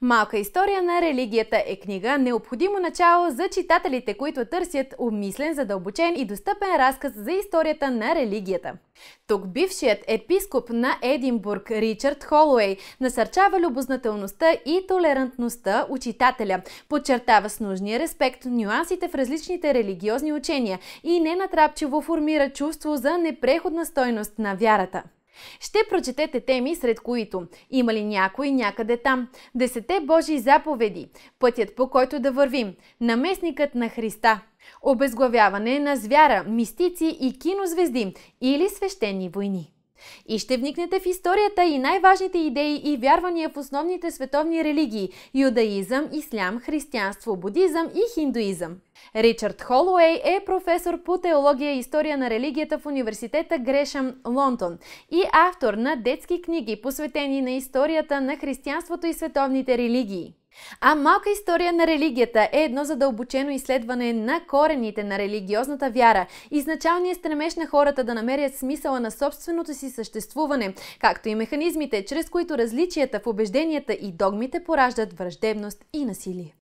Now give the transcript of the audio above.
Малка история на религията е книга, необходимо начало за читателите, които търсят обмислен, задълбочен и достъпен разказ за историята на религията. Тук бившият епископ на Единбург Ричард Холуей насърчава любознателността и толерантността у читателя, подчертава с нужния респект нюансите в различните религиозни учения и ненатрапчиво формира чувство за непреходна стойност на вярата. Ще прочетете теми, сред които има ли някой някъде там, десете Божии заповеди, пътят по който да вървим, наместникът на Христа, обезглавяване на звяра, мистици и кинозвезди или свещени войни. И ще вникнете в историята и най-важните идеи и вярвания в основните световни религии – юдаизъм, ислям, християнство, будизъм и хиндуизъм. Ричард Холуей е професор по теология и история на религията в университета Грешам, Лондон и автор на детски книги, посветени на историята на християнството и световните религии. А малка история на религията е едно задълбочено изследване на корените на религиозната вяра, изначалният стремеж на хората да намерят смисъла на собственото си съществуване, както и механизмите, чрез които различията в убежденията и догмите пораждат враждебност и насилие.